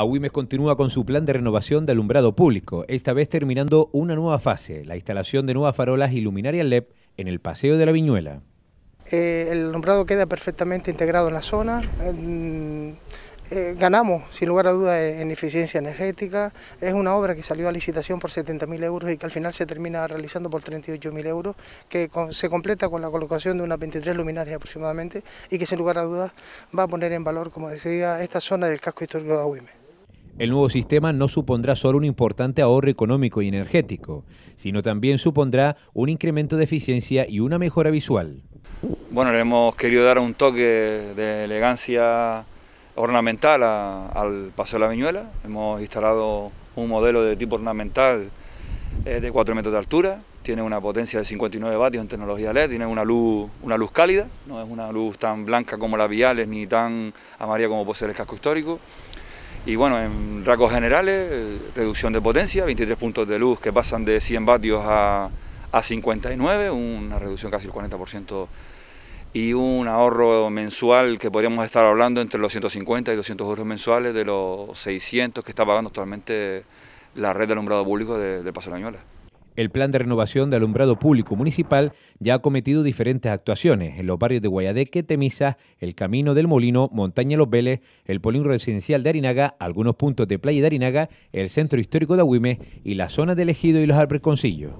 AUIMES continúa con su plan de renovación de alumbrado público, esta vez terminando una nueva fase, la instalación de nuevas farolas y luminarias LED en el Paseo de la Viñuela. Eh, el alumbrado queda perfectamente integrado en la zona. Eh, ganamos, sin lugar a dudas, en eficiencia energética. Es una obra que salió a licitación por 70.000 euros y que al final se termina realizando por 38.000 euros, que se completa con la colocación de unas 23 luminarias aproximadamente y que, sin lugar a dudas, va a poner en valor, como decía, esta zona del casco histórico de Agüime. El nuevo sistema no supondrá solo un importante ahorro económico y energético, sino también supondrá un incremento de eficiencia y una mejora visual. Bueno, le hemos querido dar un toque de elegancia ornamental al Paseo de la Viñuela. Hemos instalado un modelo de tipo ornamental eh, de 4 metros de altura, tiene una potencia de 59 vatios en tecnología LED, tiene una luz, una luz cálida, no es una luz tan blanca como las viales ni tan amarilla como ser el casco histórico. Y bueno, en rasgos generales, reducción de potencia, 23 puntos de luz que pasan de 100 vatios a, 59, una reducción casi el 40% y un ahorro mensual que podríamos estar hablando entre los 150 y 200 euros mensuales de los 600 que está pagando actualmente la red de alumbrado público de, Paso de el plan de renovación de alumbrado público municipal ya ha cometido diferentes actuaciones en los barrios de Guayadeque, Temisa, El Camino del Molino, Montaña Los Vélez, el polígono residencial de Arinaga, algunos puntos de Playa de Arinaga, el centro histórico de Agüime y la zona del Ejido y los Alberconcillos.